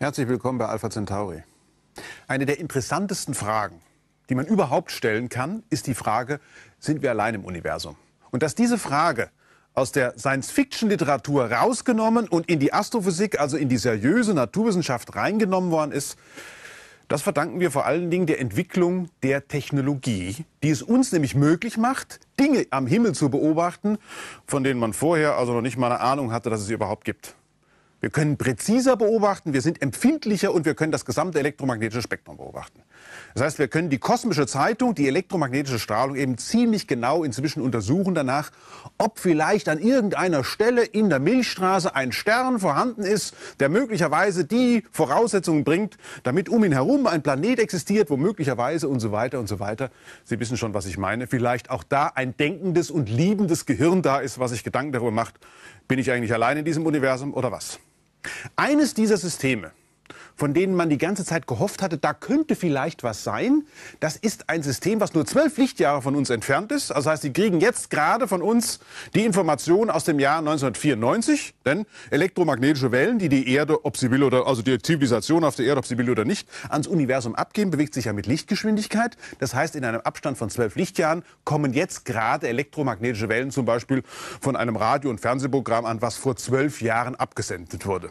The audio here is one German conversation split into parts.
Herzlich willkommen bei Alpha Centauri. Eine der interessantesten Fragen, die man überhaupt stellen kann, ist die Frage, sind wir allein im Universum? Und dass diese Frage aus der Science-Fiction-Literatur rausgenommen und in die Astrophysik, also in die seriöse Naturwissenschaft reingenommen worden ist, das verdanken wir vor allen Dingen der Entwicklung der Technologie, die es uns nämlich möglich macht, Dinge am Himmel zu beobachten, von denen man vorher also noch nicht mal eine Ahnung hatte, dass es sie überhaupt gibt. Wir können präziser beobachten, wir sind empfindlicher und wir können das gesamte elektromagnetische Spektrum beobachten. Das heißt, wir können die kosmische Zeitung, die elektromagnetische Strahlung eben ziemlich genau inzwischen untersuchen danach, ob vielleicht an irgendeiner Stelle in der Milchstraße ein Stern vorhanden ist, der möglicherweise die Voraussetzungen bringt, damit um ihn herum ein Planet existiert, wo möglicherweise und so weiter und so weiter. Sie wissen schon, was ich meine. Vielleicht auch da ein denkendes und liebendes Gehirn da ist, was sich Gedanken darüber macht, bin ich eigentlich allein in diesem Universum oder was? Eines dieser Systeme von denen man die ganze Zeit gehofft hatte, da könnte vielleicht was sein. Das ist ein System, was nur zwölf Lichtjahre von uns entfernt ist. das also heißt, sie kriegen jetzt gerade von uns die Information aus dem Jahr 1994, denn elektromagnetische Wellen, die die Erde, ob sie will oder also die Zivilisation auf der Erde, ob sie will oder nicht, ans Universum abgeben, bewegt sich ja mit Lichtgeschwindigkeit. Das heißt, in einem Abstand von zwölf Lichtjahren kommen jetzt gerade elektromagnetische Wellen zum Beispiel von einem Radio- und Fernsehprogramm an, was vor zwölf Jahren abgesendet wurde.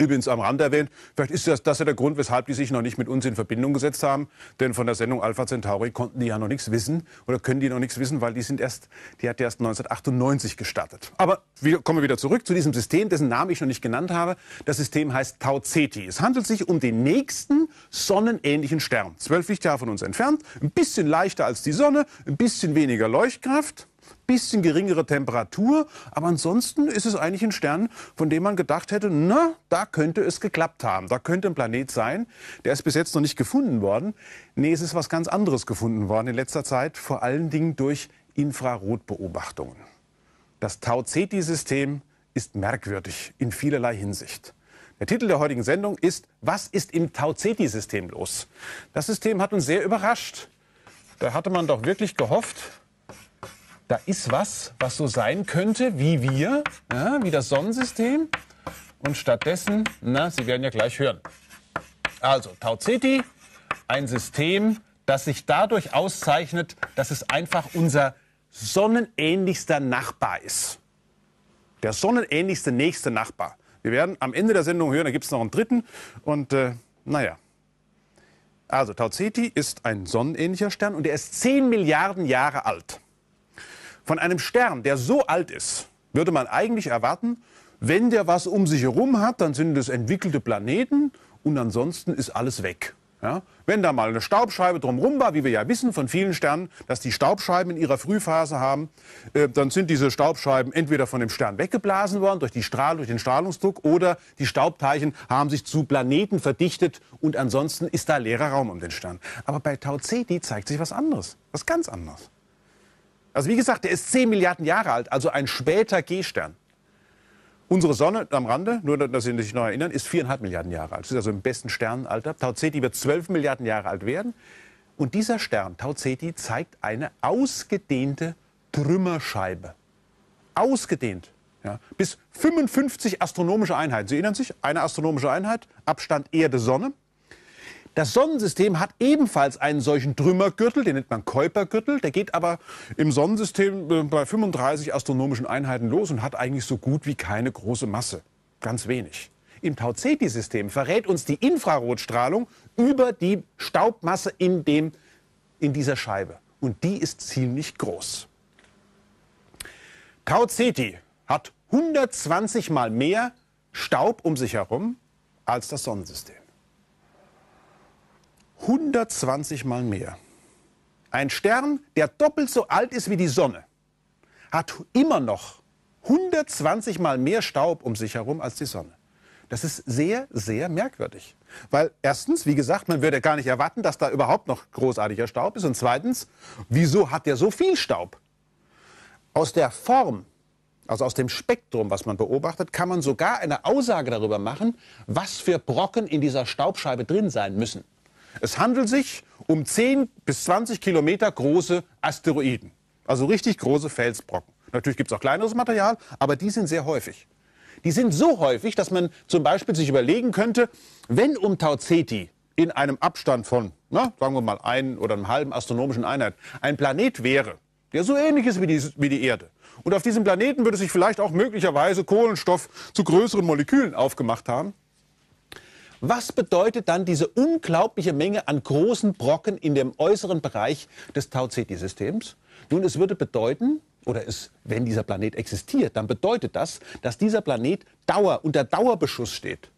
Übrigens am Rand erwähnt, vielleicht ist das, das ja der Grund, weshalb die sich noch nicht mit uns in Verbindung gesetzt haben. Denn von der Sendung Alpha Centauri konnten die ja noch nichts wissen oder können die noch nichts wissen, weil die sind erst, die hat erst 1998 gestartet. Aber wir kommen wieder zurück zu diesem System, dessen Namen ich noch nicht genannt habe. Das System heißt Tau Ceti. Es handelt sich um den nächsten sonnenähnlichen Stern. Zwölf Lichtjahre von uns entfernt, ein bisschen leichter als die Sonne, ein bisschen weniger Leuchtkraft. Bisschen geringere Temperatur, aber ansonsten ist es eigentlich ein Stern, von dem man gedacht hätte, na, da könnte es geklappt haben. Da könnte ein Planet sein, der ist bis jetzt noch nicht gefunden worden. Nee, es ist was ganz anderes gefunden worden in letzter Zeit, vor allen Dingen durch Infrarotbeobachtungen. Das Tau Ceti-System ist merkwürdig in vielerlei Hinsicht. Der Titel der heutigen Sendung ist Was ist im Tau Ceti-System los? Das System hat uns sehr überrascht. Da hatte man doch wirklich gehofft, da ist was, was so sein könnte wie wir, ja, wie das Sonnensystem. Und stattdessen, na, Sie werden ja gleich hören. Also, Tau Ceti, ein System, das sich dadurch auszeichnet, dass es einfach unser sonnenähnlichster Nachbar ist. Der sonnenähnlichste nächste Nachbar. Wir werden am Ende der Sendung hören, da gibt es noch einen dritten. Und äh, naja. Also, Tau Ceti ist ein sonnenähnlicher Stern und er ist 10 Milliarden Jahre alt. Von einem Stern, der so alt ist, würde man eigentlich erwarten, wenn der was um sich herum hat, dann sind es entwickelte Planeten und ansonsten ist alles weg. Ja? Wenn da mal eine Staubscheibe drumherum war, wie wir ja wissen von vielen Sternen, dass die Staubscheiben in ihrer Frühphase haben, äh, dann sind diese Staubscheiben entweder von dem Stern weggeblasen worden durch, die Strahl, durch den Strahlungsdruck oder die Staubteilchen haben sich zu Planeten verdichtet und ansonsten ist da leerer Raum um den Stern. Aber bei Tau Ceti zeigt sich was anderes, was ganz anderes. Also wie gesagt, der ist 10 Milliarden Jahre alt, also ein später G-Stern. Unsere Sonne am Rande, nur dass Sie sich noch erinnern, ist 4,5 Milliarden Jahre alt. Das ist also im besten Sternenalter. Tau Ceti wird 12 Milliarden Jahre alt werden. Und dieser Stern, Tau Ceti, zeigt eine ausgedehnte Trümmerscheibe. Ausgedehnt. Ja, bis 55 astronomische Einheiten. Sie erinnern sich, eine astronomische Einheit, Abstand Erde-Sonne, das Sonnensystem hat ebenfalls einen solchen Trümmergürtel, den nennt man Kuipergürtel. Der geht aber im Sonnensystem äh, bei 35 astronomischen Einheiten los und hat eigentlich so gut wie keine große Masse. Ganz wenig. Im Tau Ceti-System verrät uns die Infrarotstrahlung über die Staubmasse in, dem, in dieser Scheibe. Und die ist ziemlich groß. Tau Ceti hat 120 mal mehr Staub um sich herum als das Sonnensystem. 120 Mal mehr. Ein Stern, der doppelt so alt ist wie die Sonne, hat immer noch 120 Mal mehr Staub um sich herum als die Sonne. Das ist sehr, sehr merkwürdig. Weil erstens, wie gesagt, man würde gar nicht erwarten, dass da überhaupt noch großartiger Staub ist. Und zweitens, wieso hat der so viel Staub? Aus der Form, also aus dem Spektrum, was man beobachtet, kann man sogar eine Aussage darüber machen, was für Brocken in dieser Staubscheibe drin sein müssen. Es handelt sich um 10 bis 20 Kilometer große Asteroiden. Also richtig große Felsbrocken. Natürlich gibt es auch kleineres Material, aber die sind sehr häufig. Die sind so häufig, dass man zum Beispiel sich überlegen könnte, wenn um Tau Ceti in einem Abstand von, na, sagen wir mal, einem oder einem halben astronomischen Einheit ein Planet wäre, der so ähnlich ist wie die, wie die Erde. Und auf diesem Planeten würde sich vielleicht auch möglicherweise Kohlenstoff zu größeren Molekülen aufgemacht haben. Was bedeutet dann diese unglaubliche Menge an großen Brocken in dem äußeren Bereich des Tau Ceti-Systems? Nun, es würde bedeuten, oder es, wenn dieser Planet existiert, dann bedeutet das, dass dieser Planet Dauer, unter Dauerbeschuss steht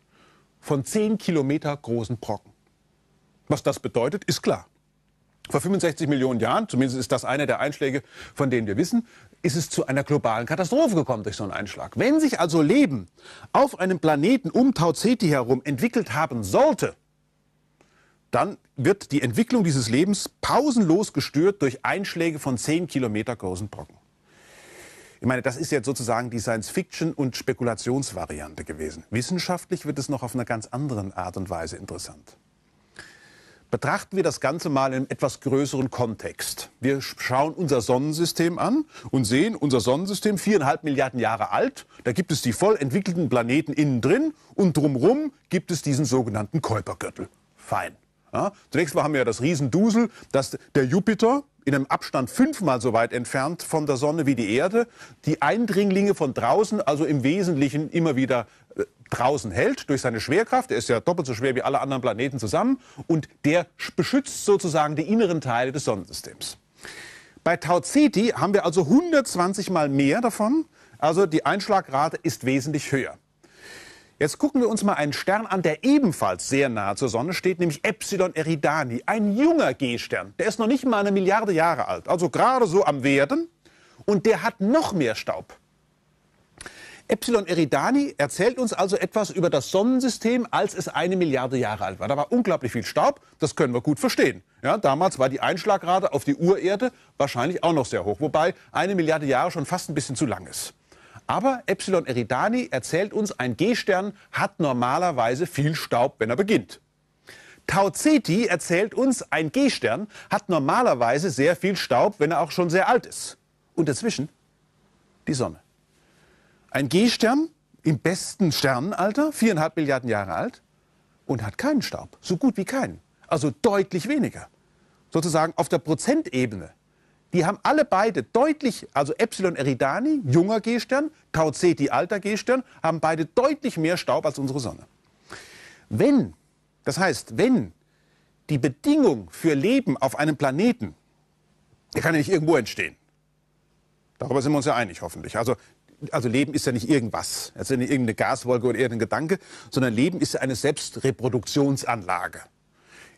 von 10 Kilometer großen Brocken. Was das bedeutet, ist klar. Vor 65 Millionen Jahren, zumindest ist das einer der Einschläge, von denen wir wissen, ist es zu einer globalen Katastrophe gekommen durch so einen Einschlag. Wenn sich also Leben auf einem Planeten um Tau Ceti herum entwickelt haben sollte, dann wird die Entwicklung dieses Lebens pausenlos gestört durch Einschläge von 10 Kilometer großen Brocken. Ich meine, das ist jetzt sozusagen die Science-Fiction- und Spekulationsvariante gewesen. Wissenschaftlich wird es noch auf einer ganz anderen Art und Weise interessant. Betrachten wir das Ganze mal in einem etwas größeren Kontext. Wir schauen unser Sonnensystem an und sehen, unser Sonnensystem, viereinhalb Milliarden Jahre alt, da gibt es die voll entwickelten Planeten innen drin und drumherum gibt es diesen sogenannten Kuipergürtel. Fein. Ja, zunächst mal haben wir ja das Riesendusel, dass der Jupiter in einem Abstand fünfmal so weit entfernt von der Sonne wie die Erde, die Eindringlinge von draußen, also im Wesentlichen immer wieder äh, draußen hält durch seine Schwerkraft. Er ist ja doppelt so schwer wie alle anderen Planeten zusammen und der beschützt sozusagen die inneren Teile des Sonnensystems. Bei Tau Ceti haben wir also 120 mal mehr davon, also die Einschlagrate ist wesentlich höher. Jetzt gucken wir uns mal einen Stern an, der ebenfalls sehr nahe zur Sonne steht, nämlich Epsilon Eridani, ein junger G-Stern. Der ist noch nicht mal eine Milliarde Jahre alt, also gerade so am Werden. Und der hat noch mehr Staub. Epsilon Eridani erzählt uns also etwas über das Sonnensystem, als es eine Milliarde Jahre alt war. Da war unglaublich viel Staub, das können wir gut verstehen. Ja, damals war die Einschlagrate auf die Urerde wahrscheinlich auch noch sehr hoch, wobei eine Milliarde Jahre schon fast ein bisschen zu lang ist. Aber Epsilon Eridani erzählt uns, ein G-Stern hat normalerweise viel Staub, wenn er beginnt. Tau Ceti erzählt uns, ein G-Stern hat normalerweise sehr viel Staub, wenn er auch schon sehr alt ist. Und dazwischen die Sonne. Ein G-Stern im besten Sternenalter, viereinhalb Milliarden Jahre alt, und hat keinen Staub, so gut wie keinen. Also deutlich weniger. Sozusagen auf der Prozentebene die haben alle beide deutlich, also Epsilon Eridani, junger G-Stern, Tau Ceti, alter G-Stern, haben beide deutlich mehr Staub als unsere Sonne. Wenn, das heißt, wenn die Bedingung für Leben auf einem Planeten, der kann ja nicht irgendwo entstehen. Darüber sind wir uns ja einig, hoffentlich. Also, also Leben ist ja nicht irgendwas, es ist ja nicht irgendeine Gaswolke oder irgendein Gedanke, sondern Leben ist ja eine Selbstreproduktionsanlage,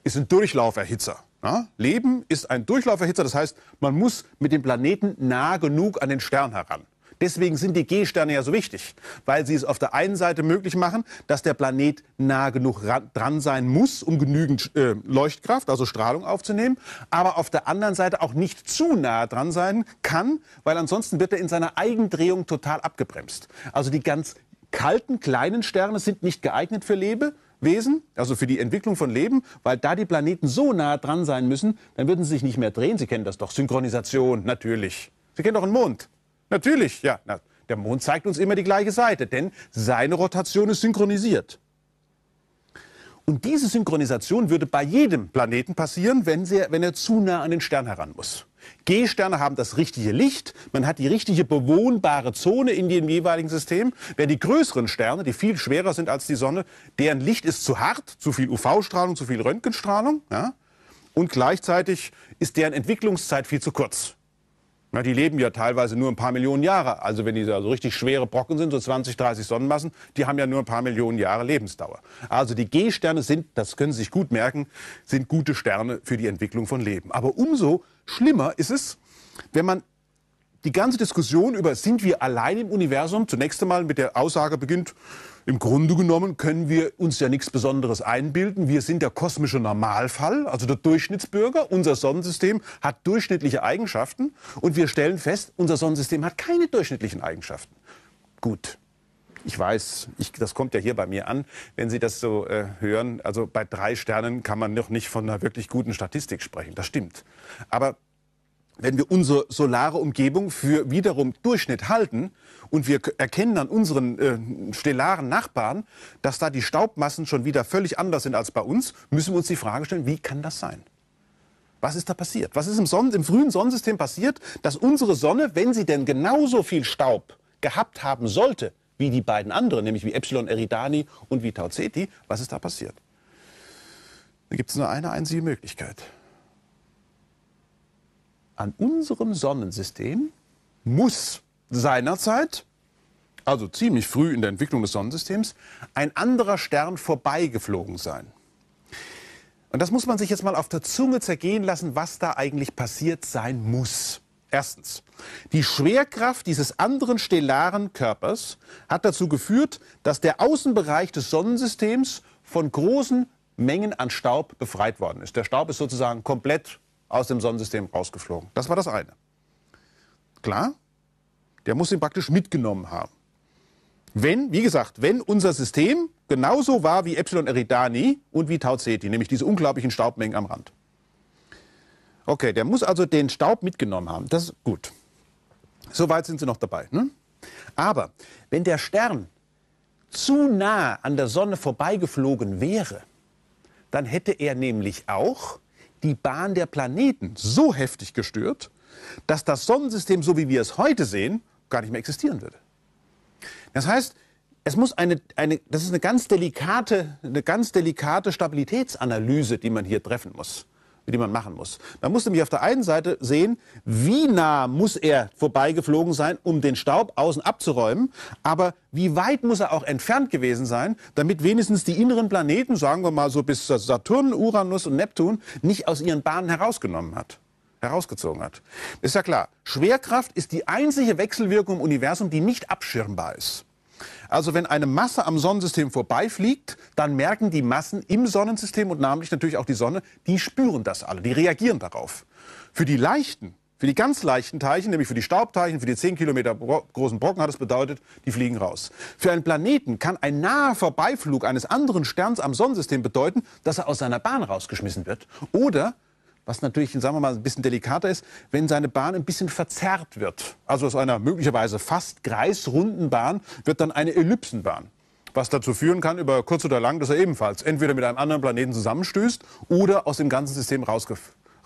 ist ein Durchlauferhitzer. Ja? Leben ist ein Durchlauferhitzer, das heißt, man muss mit dem Planeten nah genug an den Stern heran. Deswegen sind die G-Sterne ja so wichtig, weil sie es auf der einen Seite möglich machen, dass der Planet nah genug dran sein muss, um genügend äh, Leuchtkraft, also Strahlung aufzunehmen, aber auf der anderen Seite auch nicht zu nah dran sein kann, weil ansonsten wird er in seiner Eigendrehung total abgebremst. Also die ganz kalten kleinen Sterne sind nicht geeignet für Leben, Lebewesen, also für die Entwicklung von Leben, weil da die Planeten so nah dran sein müssen, dann würden sie sich nicht mehr drehen. Sie kennen das doch. Synchronisation, natürlich. Sie kennen doch einen Mond. Natürlich, ja. Na, der Mond zeigt uns immer die gleiche Seite, denn seine Rotation ist synchronisiert. Und diese Synchronisation würde bei jedem Planeten passieren, wenn, sie, wenn er zu nah an den Stern heran muss. G-Sterne haben das richtige Licht, man hat die richtige bewohnbare Zone in dem jeweiligen System. Wer die größeren Sterne, die viel schwerer sind als die Sonne, deren Licht ist zu hart, zu viel UV-Strahlung, zu viel Röntgenstrahlung. Ja? Und gleichzeitig ist deren Entwicklungszeit viel zu kurz. Ja, die leben ja teilweise nur ein paar Millionen Jahre. Also wenn die so richtig schwere Brocken sind, so 20, 30 Sonnenmassen, die haben ja nur ein paar Millionen Jahre Lebensdauer. Also die G-Sterne sind, das können Sie sich gut merken, sind gute Sterne für die Entwicklung von Leben. Aber umso Schlimmer ist es, wenn man die ganze Diskussion über, sind wir allein im Universum, zunächst einmal mit der Aussage beginnt, im Grunde genommen können wir uns ja nichts Besonderes einbilden. Wir sind der kosmische Normalfall, also der Durchschnittsbürger. Unser Sonnensystem hat durchschnittliche Eigenschaften und wir stellen fest, unser Sonnensystem hat keine durchschnittlichen Eigenschaften. Gut, ich weiß, ich, das kommt ja hier bei mir an, wenn Sie das so äh, hören. Also bei drei Sternen kann man noch nicht von einer wirklich guten Statistik sprechen. Das stimmt. Aber wenn wir unsere solare Umgebung für wiederum Durchschnitt halten und wir erkennen an unseren äh, stellaren Nachbarn, dass da die Staubmassen schon wieder völlig anders sind als bei uns, müssen wir uns die Frage stellen, wie kann das sein? Was ist da passiert? Was ist im, Sonnen-, im frühen Sonnensystem passiert, dass unsere Sonne, wenn sie denn genauso viel Staub gehabt haben sollte, wie die beiden anderen, nämlich wie Epsilon Eridani und wie Tau Ceti, was ist da passiert? Da gibt es nur eine einzige Möglichkeit. An unserem Sonnensystem muss seinerzeit, also ziemlich früh in der Entwicklung des Sonnensystems, ein anderer Stern vorbeigeflogen sein. Und das muss man sich jetzt mal auf der Zunge zergehen lassen, was da eigentlich passiert sein muss. Erstens, die Schwerkraft dieses anderen stellaren Körpers hat dazu geführt, dass der Außenbereich des Sonnensystems von großen Mengen an Staub befreit worden ist. Der Staub ist sozusagen komplett aus dem Sonnensystem rausgeflogen. Das war das eine. Klar, der muss ihn praktisch mitgenommen haben. Wenn, wie gesagt, wenn unser System genauso war wie Epsilon Eridani und wie Tau Ceti, nämlich diese unglaublichen Staubmengen am Rand. Okay, der muss also den Staub mitgenommen haben. Das ist gut. Soweit sind Sie noch dabei. Ne? Aber wenn der Stern zu nah an der Sonne vorbeigeflogen wäre, dann hätte er nämlich auch die Bahn der Planeten so heftig gestört, dass das Sonnensystem, so wie wir es heute sehen, gar nicht mehr existieren würde. Das heißt, es muss eine, eine, das ist eine ganz delikate, eine ganz delikate Stabilitätsanalyse, die man hier treffen muss die man machen muss. Man muss nämlich auf der einen Seite sehen, wie nah muss er vorbeigeflogen sein, um den Staub außen abzuräumen, aber wie weit muss er auch entfernt gewesen sein, damit wenigstens die inneren Planeten, sagen wir mal so bis Saturn, Uranus und Neptun, nicht aus ihren Bahnen herausgenommen hat herausgezogen hat. Ist ja klar, Schwerkraft ist die einzige Wechselwirkung im Universum, die nicht abschirmbar ist. Also wenn eine Masse am Sonnensystem vorbeifliegt, dann merken die Massen im Sonnensystem und namentlich natürlich auch die Sonne, die spüren das alle, die reagieren darauf. Für die leichten, für die ganz leichten Teilchen, nämlich für die Staubteilchen, für die 10 Kilometer großen Brocken, hat es bedeutet, die fliegen raus. Für einen Planeten kann ein naher Vorbeiflug eines anderen Sterns am Sonnensystem bedeuten, dass er aus seiner Bahn rausgeschmissen wird. Oder was natürlich, sagen wir mal, ein bisschen delikater ist, wenn seine Bahn ein bisschen verzerrt wird. Also aus einer möglicherweise fast kreisrunden Bahn wird dann eine Ellipsenbahn. Was dazu führen kann, über kurz oder lang, dass er ebenfalls entweder mit einem anderen Planeten zusammenstößt oder aus dem ganzen System rausge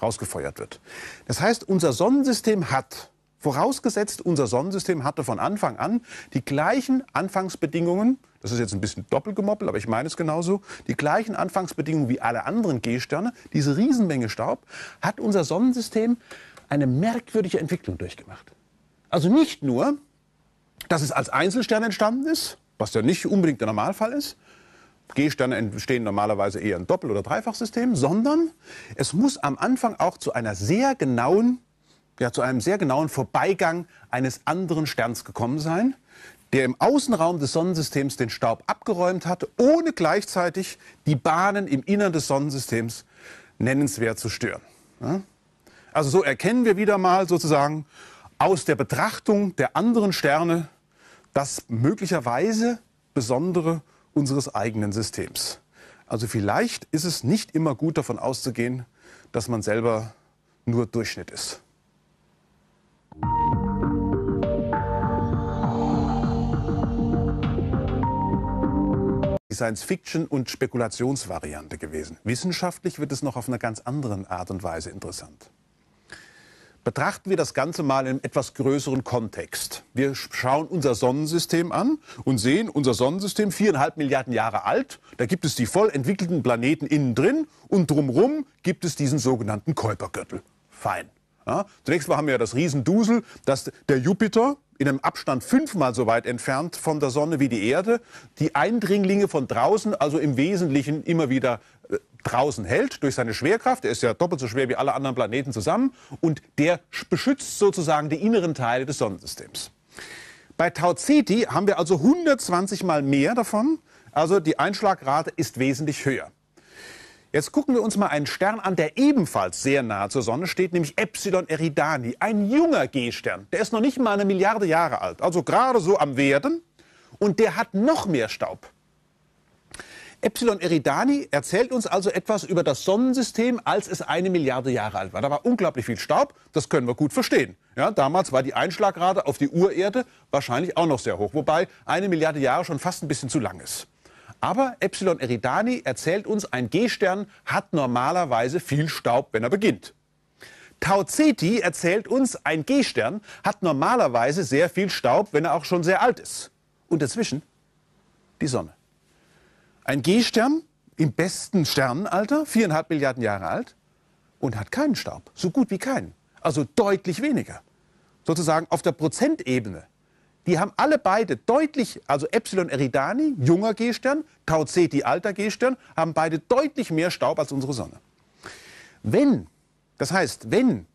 rausgefeuert wird. Das heißt, unser Sonnensystem hat Vorausgesetzt, unser Sonnensystem hatte von Anfang an die gleichen Anfangsbedingungen, das ist jetzt ein bisschen doppelgemoppelt, aber ich meine es genauso, die gleichen Anfangsbedingungen wie alle anderen G-Sterne, diese Riesenmenge Staub, hat unser Sonnensystem eine merkwürdige Entwicklung durchgemacht. Also nicht nur, dass es als Einzelstern entstanden ist, was ja nicht unbedingt der Normalfall ist, G-Sterne entstehen normalerweise eher in Doppel- oder Dreifachsystemen, sondern es muss am Anfang auch zu einer sehr genauen ja, zu einem sehr genauen Vorbeigang eines anderen Sterns gekommen sein, der im Außenraum des Sonnensystems den Staub abgeräumt hat, ohne gleichzeitig die Bahnen im Innern des Sonnensystems nennenswert zu stören. Ja? Also so erkennen wir wieder mal sozusagen aus der Betrachtung der anderen Sterne das möglicherweise Besondere unseres eigenen Systems. Also vielleicht ist es nicht immer gut davon auszugehen, dass man selber nur Durchschnitt ist. die Science-Fiction- und Spekulationsvariante gewesen. Wissenschaftlich wird es noch auf einer ganz anderen Art und Weise interessant. Betrachten wir das Ganze mal in einem etwas größeren Kontext. Wir schauen unser Sonnensystem an und sehen unser Sonnensystem viereinhalb Milliarden Jahre alt. Da gibt es die voll entwickelten Planeten innen drin und drumherum gibt es diesen sogenannten Kuipergürtel. Fein. Ja? Zunächst mal haben wir ja das Riesendusel, dass der Jupiter, in einem Abstand fünfmal so weit entfernt von der Sonne wie die Erde, die Eindringlinge von draußen, also im Wesentlichen immer wieder äh, draußen hält durch seine Schwerkraft. Er ist ja doppelt so schwer wie alle anderen Planeten zusammen und der beschützt sozusagen die inneren Teile des Sonnensystems. Bei Tau Ceti haben wir also 120 mal mehr davon, also die Einschlagrate ist wesentlich höher. Jetzt gucken wir uns mal einen Stern an, der ebenfalls sehr nahe zur Sonne steht, nämlich Epsilon Eridani, ein junger G-Stern. Der ist noch nicht mal eine Milliarde Jahre alt, also gerade so am Werden. Und der hat noch mehr Staub. Epsilon Eridani erzählt uns also etwas über das Sonnensystem, als es eine Milliarde Jahre alt war. Da war unglaublich viel Staub, das können wir gut verstehen. Ja, damals war die Einschlagrate auf die Urerde wahrscheinlich auch noch sehr hoch, wobei eine Milliarde Jahre schon fast ein bisschen zu lang ist. Aber Epsilon Eridani erzählt uns, ein G-Stern hat normalerweise viel Staub, wenn er beginnt. Tau Ceti erzählt uns, ein G-Stern hat normalerweise sehr viel Staub, wenn er auch schon sehr alt ist. Und dazwischen die Sonne. Ein G-Stern im besten Sternenalter, viereinhalb Milliarden Jahre alt, und hat keinen Staub, so gut wie keinen. Also deutlich weniger. Sozusagen auf der Prozentebene die haben alle beide deutlich, also Epsilon Eridani, junger G-Stern, Tau Ceti, alter G-Stern, haben beide deutlich mehr Staub als unsere Sonne. Wenn, das heißt, wenn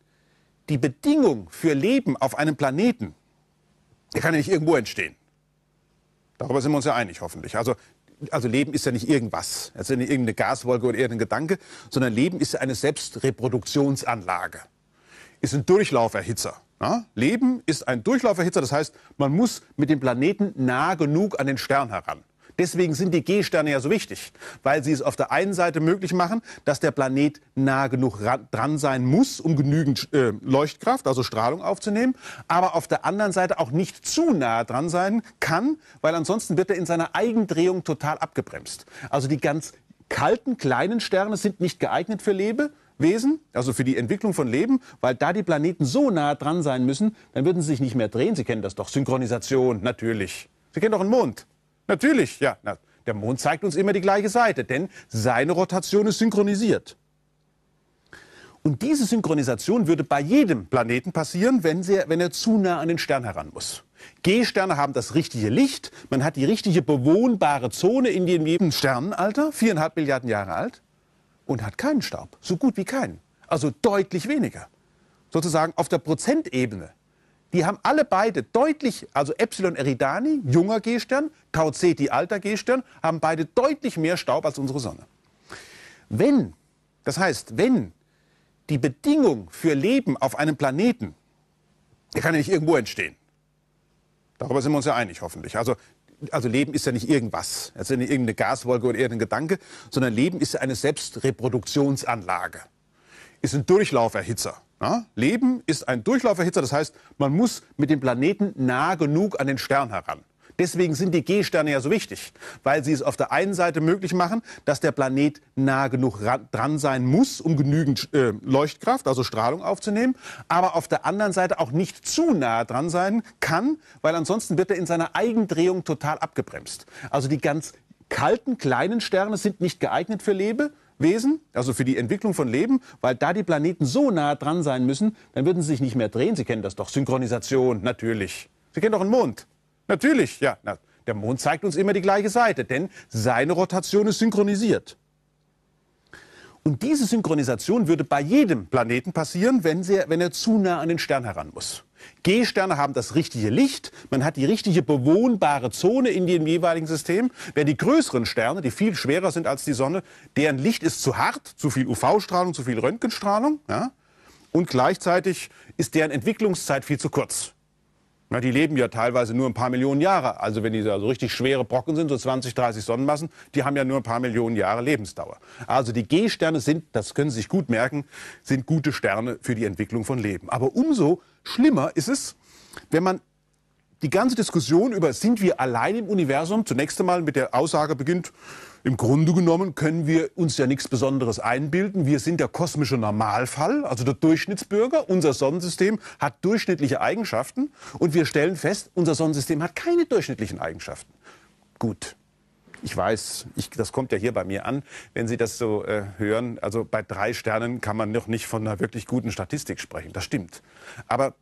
die Bedingung für Leben auf einem Planeten, der kann ja nicht irgendwo entstehen. Darüber sind wir uns ja einig, hoffentlich. Also, also Leben ist ja nicht irgendwas, es ist ja nicht irgendeine Gaswolke oder irgendein Gedanke, sondern Leben ist ja eine Selbstreproduktionsanlage, ist ein Durchlauferhitzer. Ja? Leben ist ein Durchlauferhitzer, das heißt, man muss mit dem Planeten nah genug an den Stern heran. Deswegen sind die G-Sterne ja so wichtig, weil sie es auf der einen Seite möglich machen, dass der Planet nah genug dran sein muss, um genügend äh, Leuchtkraft, also Strahlung aufzunehmen, aber auf der anderen Seite auch nicht zu nah dran sein kann, weil ansonsten wird er in seiner Eigendrehung total abgebremst. Also die ganz kalten kleinen Sterne sind nicht geeignet für Leben, Wesen, also für die Entwicklung von Leben, weil da die Planeten so nah dran sein müssen, dann würden sie sich nicht mehr drehen. Sie kennen das doch. Synchronisation, natürlich. Sie kennen doch einen Mond. Natürlich, ja. Na, der Mond zeigt uns immer die gleiche Seite, denn seine Rotation ist synchronisiert. Und diese Synchronisation würde bei jedem Planeten passieren, wenn, sie, wenn er zu nah an den Stern heran muss. G-Sterne haben das richtige Licht, man hat die richtige bewohnbare Zone in jedem Sternenalter, viereinhalb Milliarden Jahre alt und hat keinen Staub, so gut wie keinen. Also deutlich weniger. Sozusagen auf der Prozentebene. Die haben alle beide deutlich, also Epsilon Eridani, junger G-Stern, Tau Ceti, alter G-Stern, haben beide deutlich mehr Staub als unsere Sonne. Wenn, das heißt, wenn die Bedingung für Leben auf einem Planeten, der kann ja nicht irgendwo entstehen. Darüber sind wir uns ja einig, hoffentlich. Also also Leben ist ja nicht irgendwas, also nicht irgendeine Gaswolke oder irgendein Gedanke, sondern Leben ist ja eine Selbstreproduktionsanlage, ist ein Durchlauferhitzer. Ja? Ne? Leben ist ein Durchlauferhitzer, das heißt, man muss mit dem Planeten nah genug an den Stern heran. Deswegen sind die G-Sterne ja so wichtig, weil sie es auf der einen Seite möglich machen, dass der Planet nah genug dran sein muss, um genügend äh, Leuchtkraft, also Strahlung aufzunehmen, aber auf der anderen Seite auch nicht zu nah dran sein kann, weil ansonsten wird er in seiner Eigendrehung total abgebremst. Also die ganz kalten kleinen Sterne sind nicht geeignet für Leben, Wesen, also für die Entwicklung von Leben, weil da die Planeten so nah dran sein müssen, dann würden sie sich nicht mehr drehen. Sie kennen das doch, Synchronisation, natürlich. Sie kennen doch einen Mond. Natürlich, ja. Na, der Mond zeigt uns immer die gleiche Seite, denn seine Rotation ist synchronisiert. Und diese Synchronisation würde bei jedem Planeten passieren, wenn, sie, wenn er zu nah an den Stern heran muss. G-Sterne haben das richtige Licht, man hat die richtige bewohnbare Zone in dem jeweiligen System. Während die größeren Sterne, die viel schwerer sind als die Sonne, deren Licht ist zu hart, zu viel UV-Strahlung, zu viel Röntgenstrahlung. Ja? Und gleichzeitig ist deren Entwicklungszeit viel zu kurz. Na, die leben ja teilweise nur ein paar Millionen Jahre. Also wenn diese also richtig schwere Brocken sind, so 20, 30 Sonnenmassen, die haben ja nur ein paar Millionen Jahre Lebensdauer. Also die G-Sterne sind, das können Sie sich gut merken, sind gute Sterne für die Entwicklung von Leben. Aber umso schlimmer ist es, wenn man die ganze Diskussion über, sind wir allein im Universum, zunächst einmal mit der Aussage beginnt, im Grunde genommen können wir uns ja nichts Besonderes einbilden. Wir sind der kosmische Normalfall, also der Durchschnittsbürger. Unser Sonnensystem hat durchschnittliche Eigenschaften und wir stellen fest, unser Sonnensystem hat keine durchschnittlichen Eigenschaften. Gut, ich weiß, ich, das kommt ja hier bei mir an, wenn Sie das so äh, hören. Also bei drei Sternen kann man noch nicht von einer wirklich guten Statistik sprechen. Das stimmt. Aber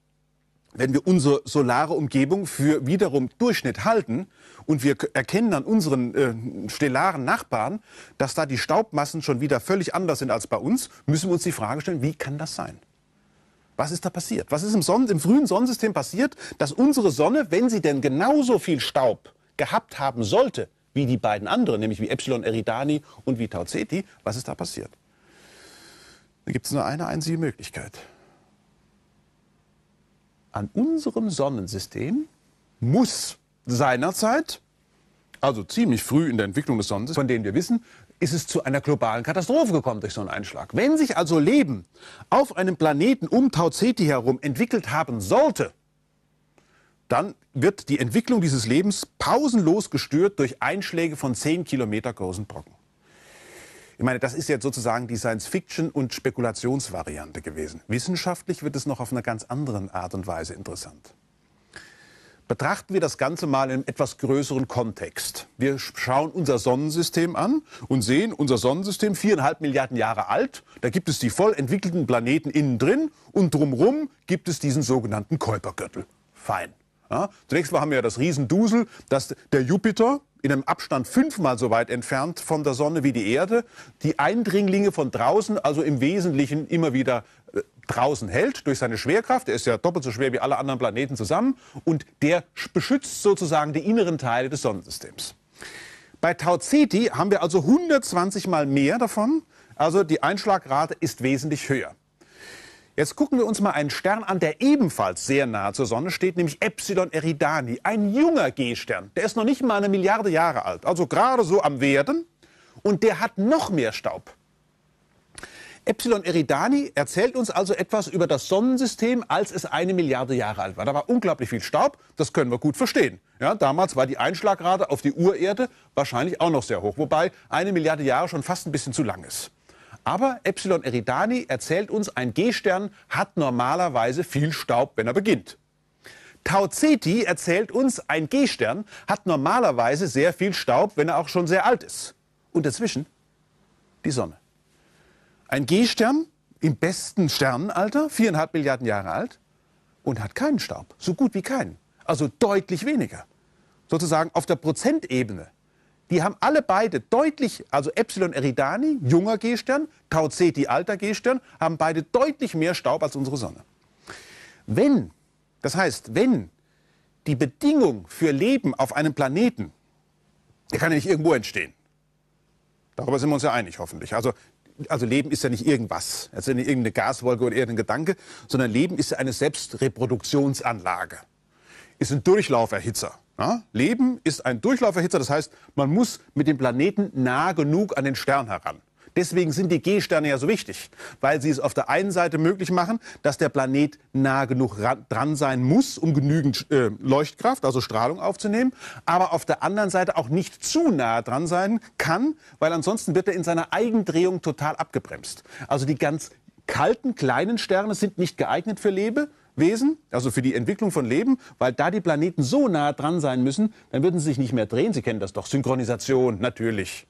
wenn wir unsere solare Umgebung für wiederum Durchschnitt halten und wir erkennen an unseren äh, stellaren Nachbarn, dass da die Staubmassen schon wieder völlig anders sind als bei uns, müssen wir uns die Frage stellen, wie kann das sein? Was ist da passiert? Was ist im, Sonnen im frühen Sonnensystem passiert, dass unsere Sonne, wenn sie denn genauso viel Staub gehabt haben sollte wie die beiden anderen, nämlich wie Epsilon Eridani und wie Tau Ceti, was ist da passiert? Da gibt es nur eine einzige Möglichkeit an unserem Sonnensystem muss seinerzeit, also ziemlich früh in der Entwicklung des Sonnensystems, von denen wir wissen, ist es zu einer globalen Katastrophe gekommen durch so einen Einschlag. Wenn sich also Leben auf einem Planeten um Tau Ceti herum entwickelt haben sollte, dann wird die Entwicklung dieses Lebens pausenlos gestört durch Einschläge von 10 Kilometer großen Brocken. Ich meine, das ist jetzt sozusagen die Science-Fiction- und Spekulationsvariante gewesen. Wissenschaftlich wird es noch auf einer ganz anderen Art und Weise interessant. Betrachten wir das Ganze mal in einem etwas größeren Kontext. Wir schauen unser Sonnensystem an und sehen unser Sonnensystem viereinhalb Milliarden Jahre alt. Da gibt es die voll entwickelten Planeten innen drin und drumherum gibt es diesen sogenannten Kuipergürtel. Fein. Ja? Zunächst mal haben wir ja das Riesendusel, dass der Jupiter in einem Abstand fünfmal so weit entfernt von der Sonne wie die Erde, die Eindringlinge von draußen, also im Wesentlichen immer wieder äh, draußen hält durch seine Schwerkraft. Er ist ja doppelt so schwer wie alle anderen Planeten zusammen und der beschützt sozusagen die inneren Teile des Sonnensystems. Bei Tau Ceti haben wir also 120 mal mehr davon, also die Einschlagrate ist wesentlich höher. Jetzt gucken wir uns mal einen Stern an, der ebenfalls sehr nahe zur Sonne steht, nämlich Epsilon Eridani, ein junger G-Stern. Der ist noch nicht mal eine Milliarde Jahre alt, also gerade so am Werden. Und der hat noch mehr Staub. Epsilon Eridani erzählt uns also etwas über das Sonnensystem, als es eine Milliarde Jahre alt war. Da war unglaublich viel Staub, das können wir gut verstehen. Ja, damals war die Einschlagrate auf die Urerde wahrscheinlich auch noch sehr hoch, wobei eine Milliarde Jahre schon fast ein bisschen zu lang ist. Aber Epsilon Eridani erzählt uns, ein G-Stern hat normalerweise viel Staub, wenn er beginnt. Tau Ceti erzählt uns, ein G-Stern hat normalerweise sehr viel Staub, wenn er auch schon sehr alt ist. Und dazwischen die Sonne. Ein G-Stern im besten Sternenalter, viereinhalb Milliarden Jahre alt, und hat keinen Staub, so gut wie keinen. Also deutlich weniger. Sozusagen auf der Prozentebene die haben alle beide deutlich, also Epsilon Eridani, junger G-Stern, Tau Ceti, alter G-Stern, haben beide deutlich mehr Staub als unsere Sonne. Wenn, das heißt, wenn die Bedingung für Leben auf einem Planeten, der kann ja nicht irgendwo entstehen. Darüber sind wir uns ja einig, hoffentlich. Also also Leben ist ja nicht irgendwas, also nicht irgendeine Gaswolke oder irgendein Gedanke, sondern Leben ist ja eine Selbstreproduktionsanlage ist ein Durchlauferhitzer. Ja? Leben ist ein Durchlauferhitzer, das heißt, man muss mit dem Planeten nah genug an den Stern heran. Deswegen sind die G-Sterne ja so wichtig, weil sie es auf der einen Seite möglich machen, dass der Planet nah genug dran sein muss, um genügend äh, Leuchtkraft, also Strahlung aufzunehmen, aber auf der anderen Seite auch nicht zu nah dran sein kann, weil ansonsten wird er in seiner Eigendrehung total abgebremst. Also die ganz kalten kleinen Sterne sind nicht geeignet für Leben, Wesen, also für die Entwicklung von Leben, weil da die Planeten so nah dran sein müssen, dann würden sie sich nicht mehr drehen. Sie kennen das doch, Synchronisation, natürlich.